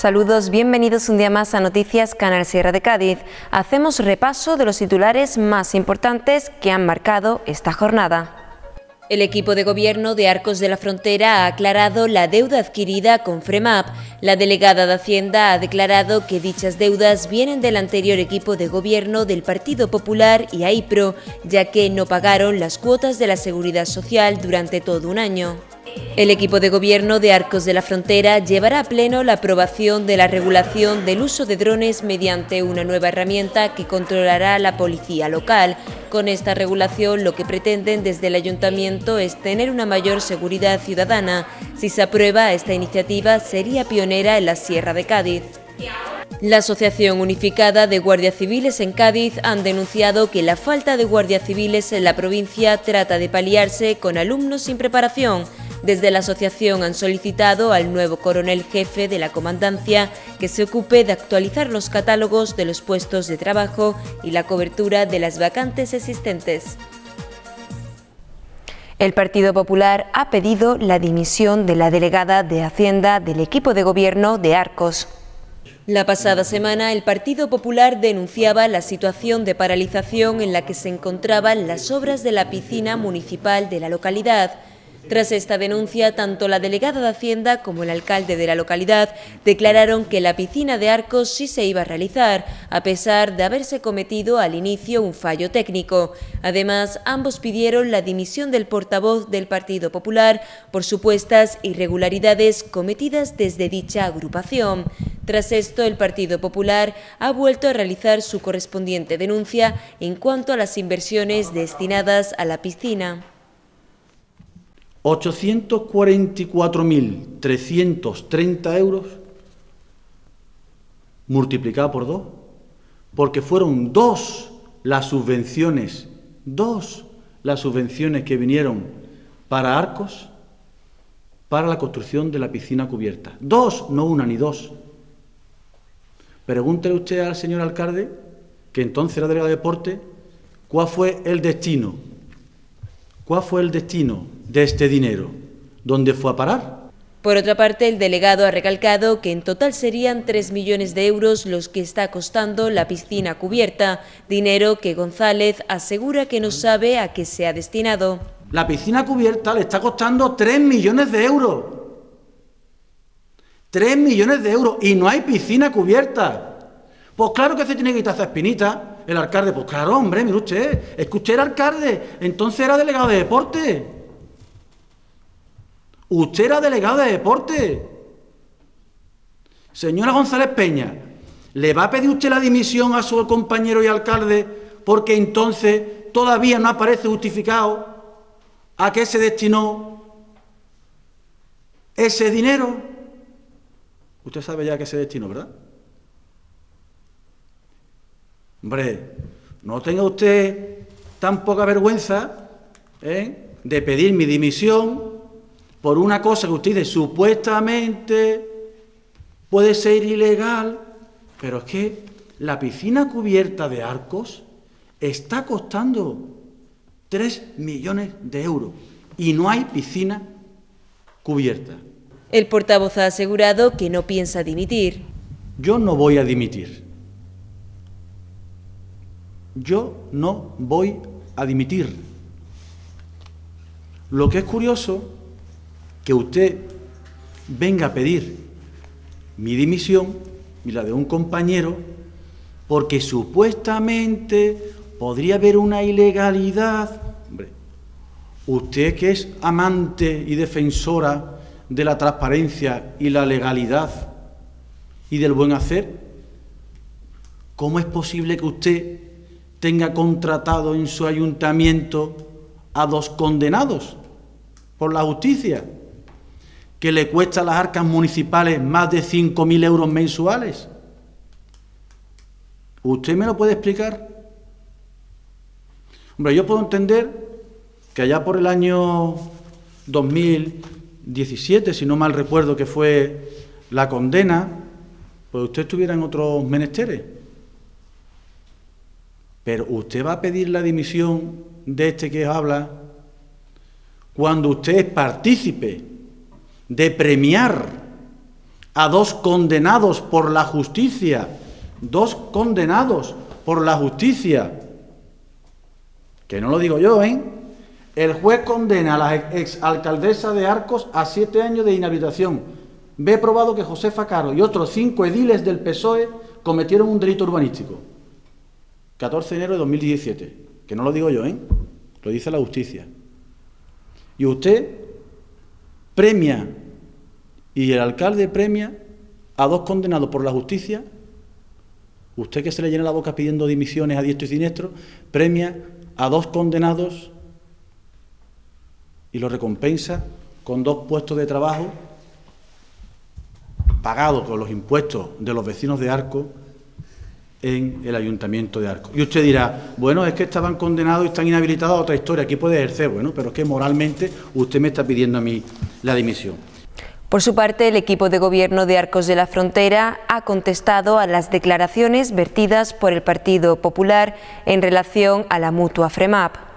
Saludos, bienvenidos un día más a Noticias Canal Sierra de Cádiz. Hacemos repaso de los titulares más importantes que han marcado esta jornada. El equipo de gobierno de Arcos de la Frontera ha aclarado la deuda adquirida con FREMAP. La delegada de Hacienda ha declarado que dichas deudas vienen del anterior equipo de gobierno del Partido Popular y AIPRO, ya que no pagaron las cuotas de la seguridad social durante todo un año. El equipo de gobierno de Arcos de la Frontera llevará a pleno la aprobación de la regulación del uso de drones mediante una nueva herramienta que controlará la policía local. Con esta regulación lo que pretenden desde el ayuntamiento es tener una mayor seguridad ciudadana. Si se aprueba, esta iniciativa sería pionera en la Sierra de Cádiz. La Asociación Unificada de Guardias Civiles en Cádiz han denunciado que la falta de guardias civiles en la provincia trata de paliarse con alumnos sin preparación. Desde la asociación han solicitado al nuevo coronel jefe de la comandancia que se ocupe de actualizar los catálogos de los puestos de trabajo y la cobertura de las vacantes existentes. El Partido Popular ha pedido la dimisión de la delegada de Hacienda del equipo de gobierno de Arcos. La pasada semana el Partido Popular denunciaba la situación de paralización en la que se encontraban las obras de la piscina municipal de la localidad. Tras esta denuncia, tanto la delegada de Hacienda como el alcalde de la localidad declararon que la piscina de Arcos sí se iba a realizar, a pesar de haberse cometido al inicio un fallo técnico. Además, ambos pidieron la dimisión del portavoz del Partido Popular por supuestas irregularidades cometidas desde dicha agrupación. Tras esto, el Partido Popular ha vuelto a realizar su correspondiente denuncia en cuanto a las inversiones destinadas a la piscina. 844.330 euros multiplicado por dos, porque fueron dos las subvenciones, dos las subvenciones que vinieron para arcos, para la construcción de la piscina cubierta. Dos, no una ni dos. Pregúntele usted al señor alcalde, que entonces era delegado de deporte, cuál fue el destino. ¿Cuál fue el destino de este dinero? ¿Dónde fue a parar? Por otra parte, el delegado ha recalcado que en total serían 3 millones de euros los que está costando la piscina cubierta, dinero que González asegura que no sabe a qué se ha destinado. La piscina cubierta le está costando 3 millones de euros. 3 millones de euros y no hay piscina cubierta. Pues claro que se tiene que quitar esa espinita el alcalde. Pues claro, hombre, mire usted, escuché al alcalde, entonces era delegado de deporte. Usted era delegado de deporte. Señora González Peña, ¿le va a pedir usted la dimisión a su compañero y alcalde porque entonces todavía no aparece justificado a qué se destinó ese dinero? Usted sabe ya a qué se destinó, ¿verdad? Hombre, no tenga usted tan poca vergüenza ¿eh? de pedir mi dimisión por una cosa que usted dice supuestamente puede ser ilegal, pero es que la piscina cubierta de arcos está costando 3 millones de euros y no hay piscina cubierta. El portavoz ha asegurado que no piensa dimitir. Yo no voy a dimitir. Yo no voy a dimitir. Lo que es curioso que usted venga a pedir mi dimisión y la de un compañero, porque supuestamente podría haber una ilegalidad. Hombre, usted que es amante y defensora de la transparencia y la legalidad y del buen hacer, ¿cómo es posible que usted tenga contratado en su ayuntamiento a dos condenados por la justicia? que le cuesta a las arcas municipales más de 5.000 euros mensuales? ¿Usted me lo puede explicar? Hombre, yo puedo entender que allá por el año 2017, si no mal recuerdo que fue la condena, pues usted estuviera en otros menesteres. Pero usted va a pedir la dimisión de este que habla cuando usted es partícipe de premiar a dos condenados por la justicia, dos condenados por la justicia, que no lo digo yo, ¿eh? El juez condena a la exalcaldesa de Arcos a siete años de inhabilitación. Ve probado que José Facaro y otros cinco ediles del PSOE cometieron un delito urbanístico. 14 de enero de 2017. Que no lo digo yo, ¿eh? Lo dice la justicia. Y usted premia y el alcalde premia a dos condenados por la justicia, usted que se le llena la boca pidiendo dimisiones a diestro y siniestro, premia a dos condenados y lo recompensa con dos puestos de trabajo pagados con los impuestos de los vecinos de Arco en el Ayuntamiento de Arcos. Y usted dirá, bueno, es que estaban condenados y están inhabilitados a otra historia, aquí puede ejercer, bueno, pero es que moralmente usted me está pidiendo a mí la dimisión. Por su parte, el equipo de gobierno de Arcos de la Frontera ha contestado a las declaraciones vertidas por el Partido Popular en relación a la mutua FREMAP.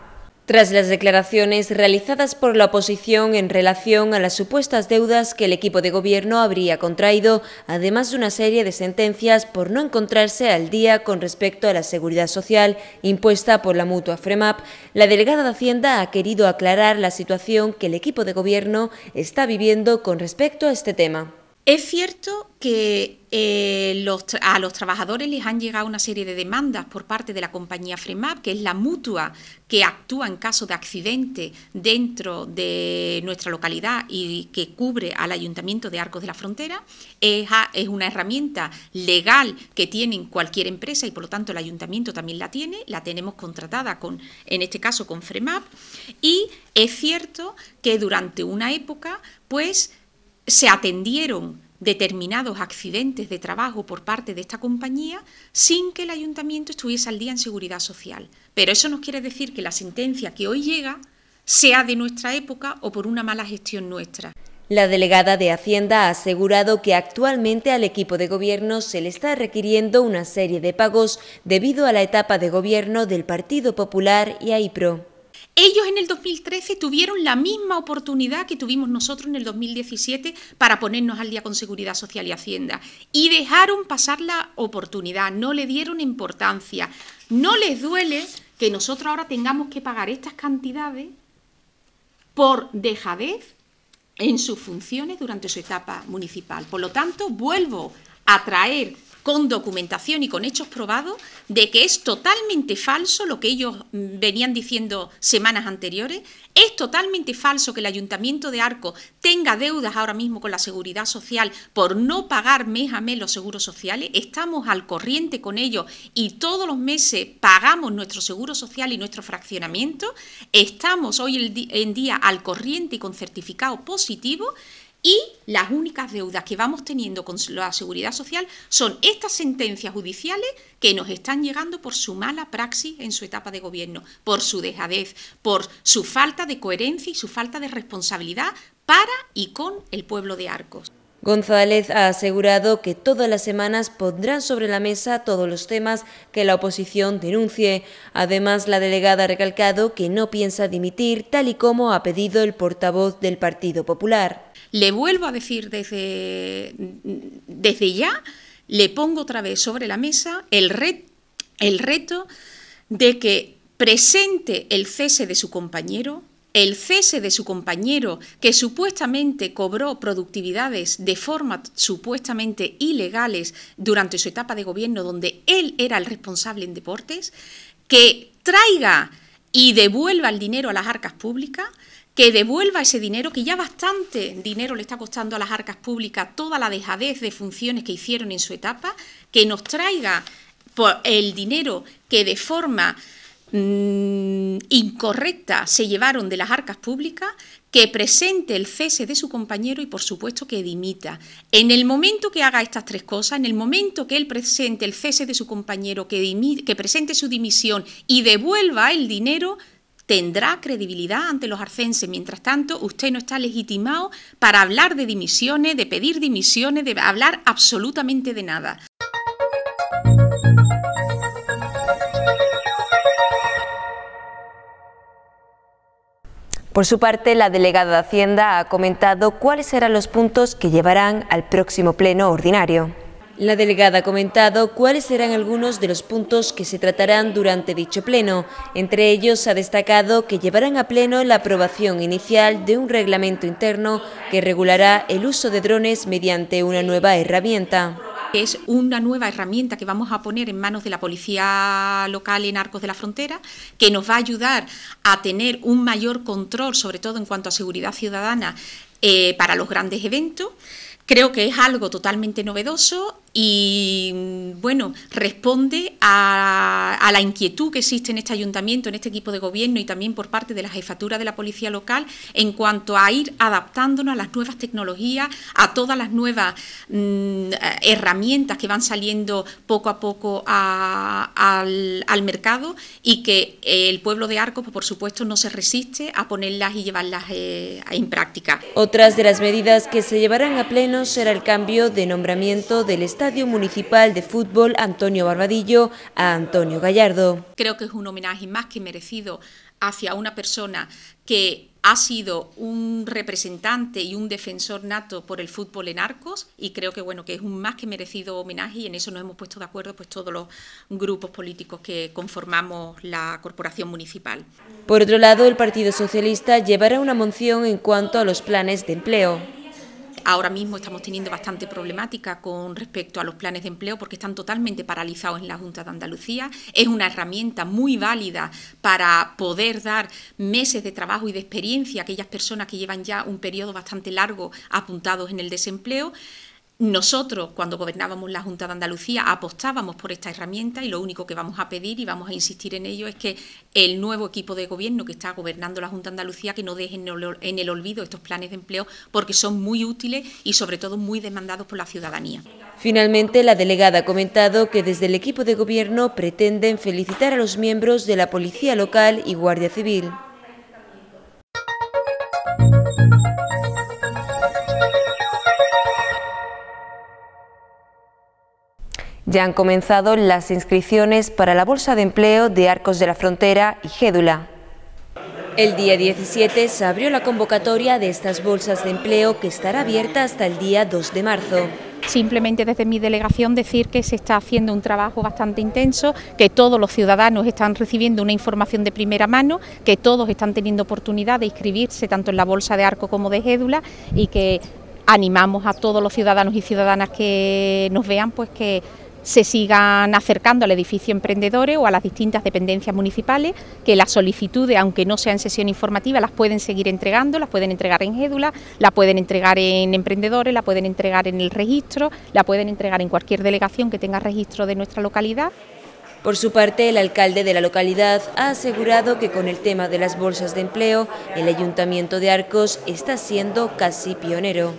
Tras las declaraciones realizadas por la oposición en relación a las supuestas deudas que el equipo de gobierno habría contraído, además de una serie de sentencias por no encontrarse al día con respecto a la seguridad social impuesta por la mutua FREMAP, la delegada de Hacienda ha querido aclarar la situación que el equipo de gobierno está viviendo con respecto a este tema. Es cierto que eh, a los trabajadores les han llegado una serie de demandas por parte de la compañía FREMAP, que es la mutua que actúa en caso de accidente dentro de nuestra localidad y que cubre al Ayuntamiento de Arcos de la Frontera. Es, es una herramienta legal que tienen cualquier empresa y por lo tanto el Ayuntamiento también la tiene, la tenemos contratada con, en este caso con FREMAP. Y es cierto que durante una época, pues se atendieron determinados accidentes de trabajo por parte de esta compañía sin que el ayuntamiento estuviese al día en seguridad social. Pero eso no quiere decir que la sentencia que hoy llega sea de nuestra época o por una mala gestión nuestra. La delegada de Hacienda ha asegurado que actualmente al equipo de gobierno se le está requiriendo una serie de pagos debido a la etapa de gobierno del Partido Popular y AIPRO ellos en el 2013 tuvieron la misma oportunidad que tuvimos nosotros en el 2017 para ponernos al día con Seguridad Social y Hacienda y dejaron pasar la oportunidad, no le dieron importancia. No les duele que nosotros ahora tengamos que pagar estas cantidades por dejadez en sus funciones durante su etapa municipal. Por lo tanto, vuelvo a traer con documentación y con hechos probados de que es totalmente falso lo que ellos mm, venían diciendo semanas anteriores. Es totalmente falso que el Ayuntamiento de Arco tenga deudas ahora mismo con la Seguridad Social por no pagar mes a mes los seguros sociales. Estamos al corriente con ellos y todos los meses pagamos nuestro seguro social y nuestro fraccionamiento. Estamos hoy en día al corriente y con certificado positivo y las únicas deudas que vamos teniendo con la seguridad social son estas sentencias judiciales que nos están llegando por su mala praxis en su etapa de gobierno, por su dejadez, por su falta de coherencia y su falta de responsabilidad para y con el pueblo de Arcos. González ha asegurado que todas las semanas pondrán sobre la mesa todos los temas que la oposición denuncie. Además, la delegada ha recalcado que no piensa dimitir, tal y como ha pedido el portavoz del Partido Popular. Le vuelvo a decir desde, desde ya, le pongo otra vez sobre la mesa el, el reto de que presente el cese de su compañero, el cese de su compañero que supuestamente cobró productividades de forma supuestamente ilegales durante su etapa de gobierno donde él era el responsable en deportes, que traiga y devuelva el dinero a las arcas públicas, que devuelva ese dinero, que ya bastante dinero le está costando a las arcas públicas toda la dejadez de funciones que hicieron en su etapa, que nos traiga el dinero que de forma mm, incorrecta se llevaron de las arcas públicas, que presente el cese de su compañero y por supuesto que dimita. En el momento que haga estas tres cosas, en el momento que él presente el cese de su compañero, que, que presente su dimisión y devuelva el dinero, tendrá credibilidad ante los arcenses. Mientras tanto, usted no está legitimado para hablar de dimisiones, de pedir dimisiones, de hablar absolutamente de nada. Por su parte, la delegada de Hacienda ha comentado cuáles serán los puntos que llevarán al próximo pleno ordinario. La delegada ha comentado cuáles serán algunos de los puntos que se tratarán durante dicho pleno. Entre ellos ha destacado que llevarán a pleno la aprobación inicial de un reglamento interno que regulará el uso de drones mediante una nueva herramienta es una nueva herramienta que vamos a poner en manos de la Policía Local en Arcos de la Frontera, que nos va a ayudar a tener un mayor control, sobre todo en cuanto a seguridad ciudadana, eh, para los grandes eventos. Creo que es algo totalmente novedoso y, bueno, responde a, la inquietud que existe en este ayuntamiento, en este equipo de gobierno y también por parte de la jefatura de la policía local en cuanto a ir adaptándonos a las nuevas tecnologías, a todas las nuevas mm, herramientas que van saliendo poco a poco al, mercado y que el pueblo de Arcos, pues, por supuesto, no se resiste a ponerlas y llevarlas eh, en práctica. Otras de las medidas que se llevarán a pleno será el cambio de nombramiento del Estadio Municipal de Fútbol Antonio Barbadillo a Antonio Gallardo. Creo que es un homenaje más que merecido hacia una persona que ha sido un representante y un defensor nato por el fútbol en Arcos y creo que bueno que es un más que merecido homenaje y en eso nos hemos puesto de acuerdo pues todos los grupos políticos que conformamos la corporación municipal. Por otro lado, el Partido Socialista llevará una moción en cuanto a los planes de empleo. Ahora mismo estamos teniendo bastante problemática con respecto a los planes de empleo porque están totalmente paralizados en la Junta de Andalucía. Es una herramienta muy válida para poder dar meses de trabajo y de experiencia a aquellas personas que llevan ya un periodo bastante largo apuntados en el desempleo. Nosotros, cuando gobernábamos la Junta de Andalucía, apostábamos por esta herramienta y lo único que vamos a pedir y vamos a insistir en ello es que el nuevo equipo de gobierno que está gobernando la Junta de Andalucía que no dejen en el olvido estos planes de empleo porque son muy útiles y sobre todo muy demandados por la ciudadanía. Finalmente, la delegada ha comentado que desde el equipo de gobierno pretenden felicitar a los miembros de la Policía Local y Guardia Civil. Ya han comenzado las inscripciones para la Bolsa de Empleo de Arcos de la Frontera y Gédula. El día 17 se abrió la convocatoria de estas bolsas de empleo que estará abierta hasta el día 2 de marzo. Simplemente desde mi delegación decir que se está haciendo un trabajo bastante intenso, que todos los ciudadanos están recibiendo una información de primera mano, que todos están teniendo oportunidad de inscribirse tanto en la bolsa de arco como de gédula y que animamos a todos los ciudadanos y ciudadanas que nos vean pues que se sigan acercando al edificio emprendedores o a las distintas dependencias municipales, que las solicitudes, aunque no sean en sesión informativa, las pueden seguir entregando, las pueden entregar en Gédula, la pueden entregar en emprendedores, la pueden entregar en el registro, la pueden entregar en cualquier delegación que tenga registro de nuestra localidad. Por su parte, el alcalde de la localidad ha asegurado que con el tema de las bolsas de empleo, el Ayuntamiento de Arcos está siendo casi pionero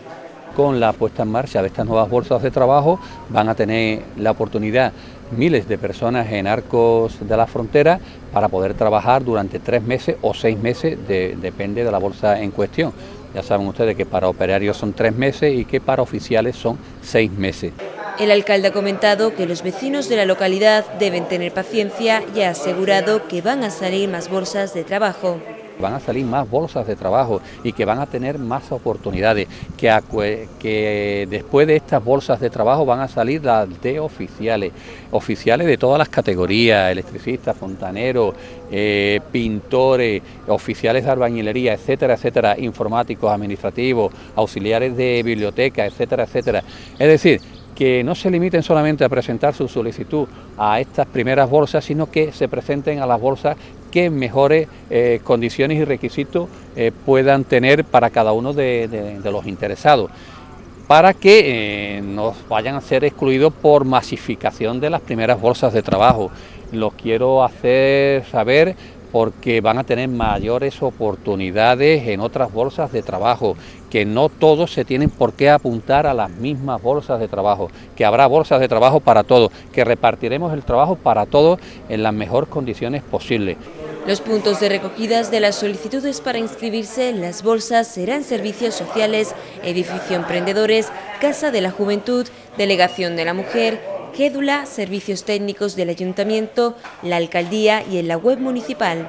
con la puesta en marcha de estas nuevas bolsas de trabajo van a tener la oportunidad miles de personas en arcos de la frontera para poder trabajar durante tres meses o seis meses, depende de la bolsa en cuestión. Ya saben ustedes que para operarios son tres meses y que para oficiales son seis meses. El alcalde ha comentado que los vecinos de la localidad deben tener paciencia y ha asegurado que van a salir más bolsas de trabajo van a salir más bolsas de trabajo y que van a tener más oportunidades, que, después de estas bolsas de trabajo van a salir las de oficiales, oficiales de todas las categorías, electricistas, fontaneros, eh, pintores, oficiales de albañilería, etcétera, etcétera, informáticos, administrativos, auxiliares de biblioteca, etcétera, etcétera. Es decir, que no se limiten solamente a presentar su solicitud a estas primeras bolsas, sino que se presenten a las bolsas que mejores eh, condiciones y requisitos eh, puedan tener para cada uno de, los interesados para que eh, no vayan a ser excluidos por masificación de las primeras bolsas de trabajo. Los quiero hacer saber porque van a tener mayores oportunidades en otras bolsas de trabajo, que no todos se tienen por qué apuntar a las mismas bolsas de trabajo, que habrá bolsas de trabajo para todos, que repartiremos el trabajo para todos en las mejores condiciones posibles. Los puntos de recogidas de las solicitudes para inscribirse en las bolsas serán servicios sociales, edificio emprendedores, Casa de la Juventud, Delegación de la Mujer, Gédula, servicios técnicos del Ayuntamiento, la Alcaldía y en la web municipal.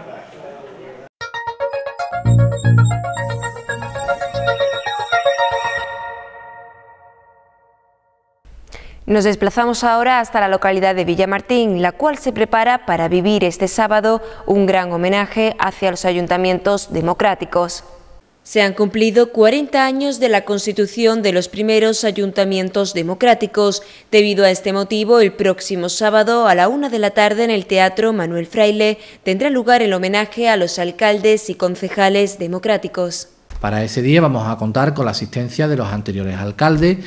Nos desplazamos ahora hasta la localidad de Villamartín, la cual se prepara para vivir este sábado un gran homenaje hacia los ayuntamientos democráticos. Se han cumplido 40 años de la constitución de los primeros ayuntamientos democráticos. Debido a este motivo, el próximo sábado a la una de la tarde en el Teatro Manuel Fraile tendrá lugar el homenaje a los alcaldes y concejales democráticos. Para ese día vamos a contar con la asistencia de los anteriores alcaldes,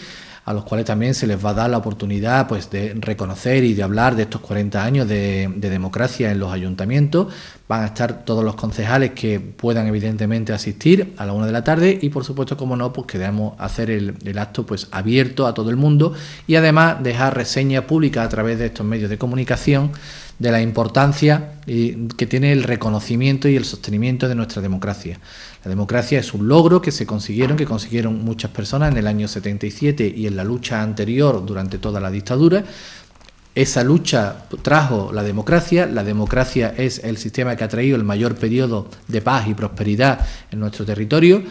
a los cuales también se les va a dar la oportunidad pues, de reconocer y de hablar de estos 40 años de, democracia en los ayuntamientos. Van a estar todos los concejales que puedan evidentemente asistir a la una de la tarde y por supuesto, como no, pues queremos hacer el, acto pues abierto a todo el mundo y además dejar reseña pública a través de estos medios de comunicación de la importancia que tiene el reconocimiento y el sostenimiento de nuestra democracia. La democracia es un logro que se consiguieron, que consiguieron muchas personas en el año 77 y en la lucha anterior durante toda la dictadura, esa lucha trajo la democracia, la democracia es el sistema que ha traído el mayor periodo de paz y prosperidad en nuestro territorio.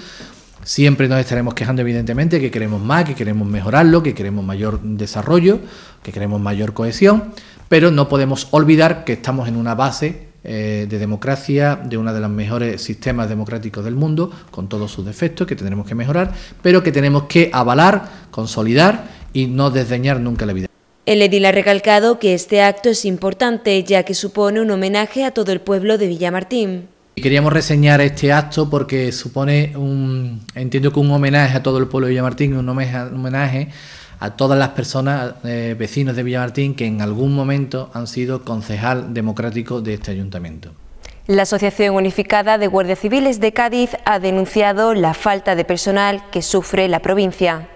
Siempre nos estaremos quejando, evidentemente, que queremos más, que queremos mejorarlo, que queremos mayor desarrollo, que queremos mayor cohesión, pero no podemos olvidar que estamos en una base eh, de democracia, de uno de los mejores sistemas democráticos del mundo, con todos sus defectos que tendremos que mejorar, pero que tenemos que avalar, consolidar y no desdeñar nunca la vida. El edil ha recalcado que este acto es importante, ya que supone un homenaje a todo el pueblo de Villamartín. queríamos reseñar este acto porque supone un, entiendo que un homenaje a todo el pueblo de Villamartín, un homenaje a todas las personas, eh, vecinos de Villamartín, que en algún momento han sido concejal democrático de este ayuntamiento. La Asociación Unificada de Guardias Civiles de Cádiz ha denunciado la falta de personal que sufre la provincia.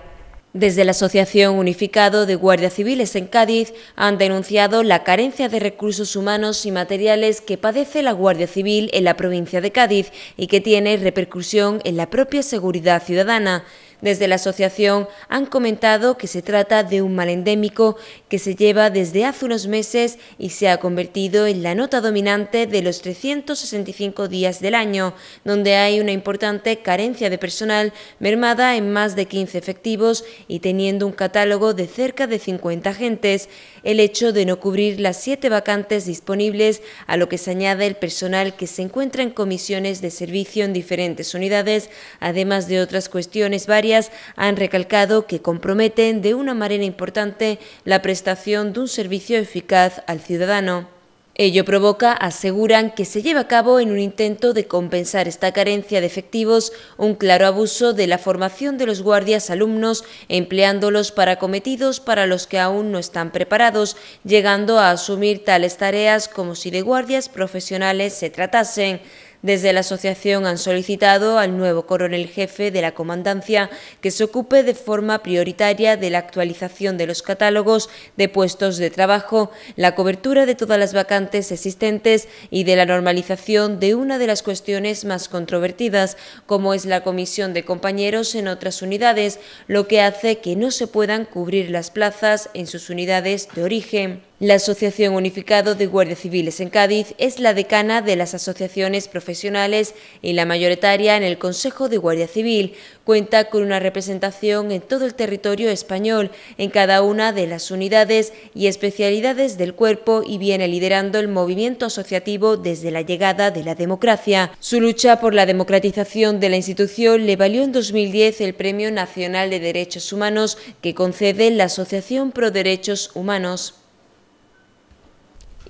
Desde la Asociación Unificada de Guardias Civiles en Cádiz han denunciado la carencia de recursos humanos y materiales que padece la Guardia Civil en la provincia de Cádiz y que tiene repercusión en la propia seguridad ciudadana. Desde la asociación han comentado que se trata de un mal endémico que se lleva desde hace unos meses y se ha convertido en la nota dominante de los 365 días del año, donde hay una importante carencia de personal mermada en más de 15 efectivos y teniendo un catálogo de cerca de 50 agentes. El hecho de no cubrir las siete vacantes disponibles, a lo que se añade el personal que se encuentra en comisiones de servicio en diferentes unidades, además de otras cuestiones varias, han recalcado que comprometen de una manera importante la prestación de un servicio eficaz al ciudadano. Ello provoca, aseguran, que se lleva a cabo en un intento de compensar esta carencia de efectivos un claro abuso de la formación de los guardias alumnos, empleándolos para cometidos para los que aún no están preparados, llegando a asumir tales tareas como si de guardias profesionales se tratasen. Desde la asociación han solicitado al nuevo coronel jefe de la comandancia que se ocupe de forma prioritaria de la actualización de los catálogos de puestos de trabajo, la cobertura de todas las vacantes existentes y de la normalización de una de las cuestiones más controvertidas, como es la comisión de compañeros en otras unidades, lo que hace que no se puedan cubrir las plazas en sus unidades de origen. La Asociación Unificado de Guardias Civiles en Cádiz es la decana de las asociaciones profesionales y la mayoritaria en el Consejo de Guardia Civil. Cuenta con una representación en todo el territorio español, en cada una de las unidades y especialidades del cuerpo y viene liderando el movimiento asociativo desde la llegada de la democracia. Su lucha por la democratización de la institución le valió en 2010 el Premio Nacional de Derechos Humanos que concede la Asociación Pro Derechos Humanos.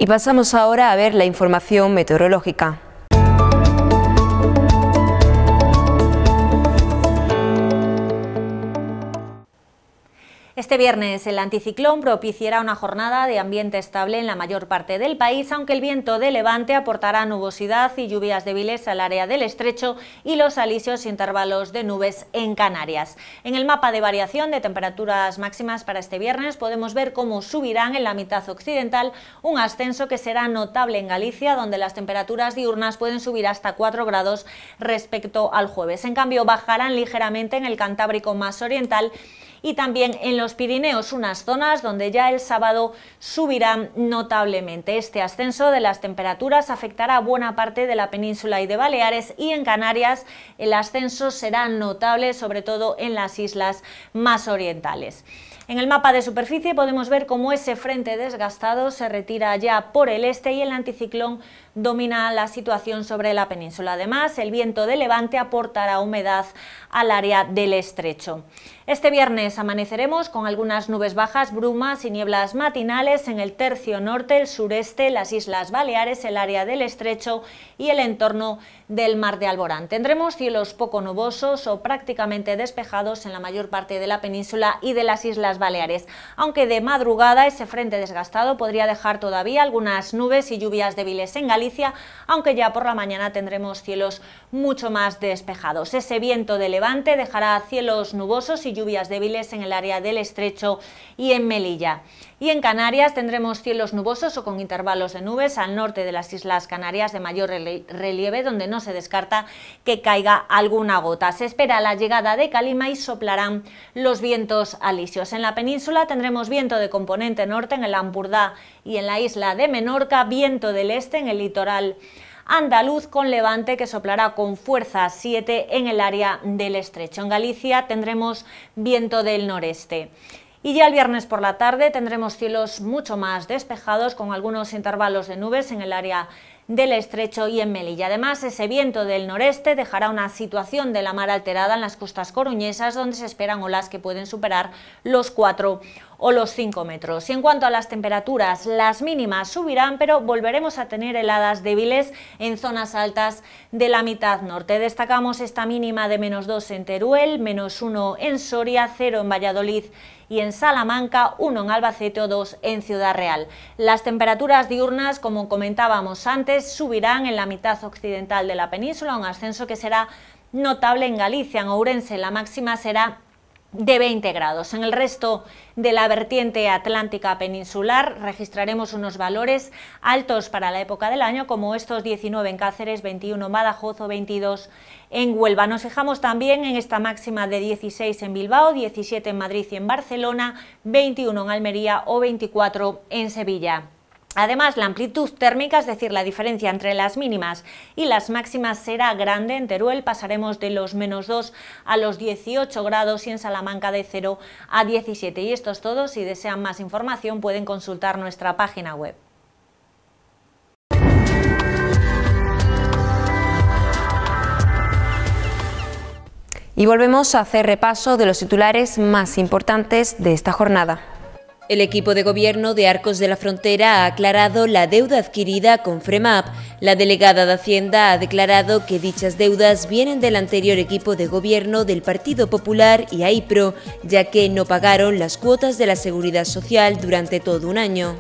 Y pasamos ahora a ver la información meteorológica. Este viernes el anticiclón propiciará una jornada de ambiente estable en la mayor parte del país, aunque el viento de levante aportará nubosidad y lluvias débiles al área del estrecho y los alisios intervalos de nubes en Canarias. En el mapa de variación de temperaturas máximas para este viernes podemos ver cómo subirán en la mitad occidental, un ascenso que será notable en Galicia, donde las temperaturas diurnas pueden subir hasta 4 grados respecto al jueves. En cambio, bajarán ligeramente en el Cantábrico más oriental y también en los Pirineos, unas zonas donde ya el sábado subirán notablemente. Este ascenso de las temperaturas afectará a buena parte de la península y de Baleares y en Canarias el ascenso será notable sobre todo en las islas más orientales. En el mapa de superficie podemos ver cómo ese frente desgastado se retira ya por el este y el anticiclón domina la situación sobre la península. Además, el viento de levante aportará humedad al área del estrecho. Este viernes amaneceremos con algunas nubes bajas, brumas y nieblas matinales en el tercio norte, el sureste, las Islas Baleares, el área del estrecho y el entorno del Mar de Alborán. Tendremos cielos poco nubosos o prácticamente despejados en la mayor parte de la península y de las Islas Baleares, aunque de madrugada ese frente desgastado podría dejar todavía algunas nubes y lluvias débiles en Galicia aunque ya por la mañana tendremos cielos mucho más despejados. Ese viento de levante dejará cielos nubosos y lluvias débiles en el área del Estrecho y en Melilla. Y en Canarias tendremos cielos nubosos o con intervalos de nubes al norte de las Islas Canarias de mayor relieve, donde no se descarta que caiga alguna gota. Se espera la llegada de calima y soplarán los vientos alisios. En la península tendremos viento de componente norte en el Ampurdá y en la isla de Menorca, viento del este en el litoral andaluz con levante que soplará con fuerza 7 en el área del estrecho. En Galicia tendremos viento del noreste. Y ya el viernes por la tarde tendremos cielos mucho más despejados con algunos intervalos de nubes en el área del estrecho y en Melilla. Además, ese viento del noreste dejará una situación de la mar alterada en las costas coruñesas, donde se esperan olas que pueden superar los 4 o los 5 metros. Y en cuanto a las temperaturas, las mínimas subirán, pero volveremos a tener heladas débiles en zonas altas de la mitad norte. Destacamos esta mínima de menos 2 en Teruel, menos 1 en Soria, 0 en Valladolid y en Salamanca, uno en Albacete o dos en Ciudad Real. Las temperaturas diurnas, como comentábamos antes, subirán en la mitad occidental de la península, un ascenso que será notable en Galicia, en Ourense la máxima será de 20 grados. En el resto de la vertiente atlántica peninsular registraremos unos valores altos para la época del año, como estos 19 en Cáceres, 21 en Badajoz o 22 en Huelva. Nos fijamos también en esta máxima de 16 en Bilbao, 17 en Madrid y en Barcelona, 21 en Almería o 24 en Sevilla. Además, la amplitud térmica, es decir, la diferencia entre las mínimas y las máximas será grande. En Teruel pasaremos de los menos 2 a los 18 grados y en Salamanca de 0 a 17. Y esto es todo. Si desean más información pueden consultar nuestra página web. Y volvemos a hacer repaso de los titulares más importantes de esta jornada. El equipo de gobierno de Arcos de la Frontera ha aclarado la deuda adquirida con FREMAP. La delegada de Hacienda ha declarado que dichas deudas vienen del anterior equipo de gobierno del Partido Popular y AIPRO, ya que no pagaron las cuotas de la seguridad social durante todo un año.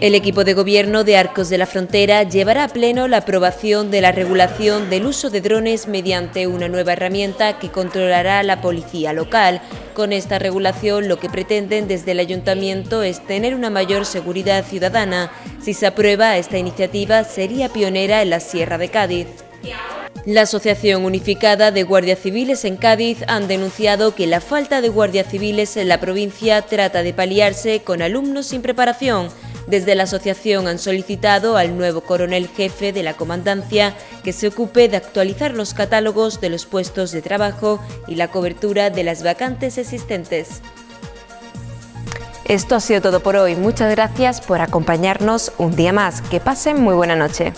El equipo de gobierno de Arcos de la Frontera llevará a pleno la aprobación de la regulación del uso de drones mediante una nueva herramienta que controlará la policía local. Con esta regulación lo que pretenden desde el ayuntamiento es tener una mayor seguridad ciudadana. Si se aprueba, esta iniciativa sería pionera en la Sierra de Cádiz. La Asociación Unificada de Guardias Civiles en Cádiz han denunciado que la falta de guardias civiles en la provincia trata de paliarse con alumnos sin preparación. Desde la asociación han solicitado al nuevo coronel jefe de la comandancia que se ocupe de actualizar los catálogos de los puestos de trabajo y la cobertura de las vacantes existentes. Esto ha sido todo por hoy. Muchas gracias por acompañarnos un día más. Que pasen muy buena noche.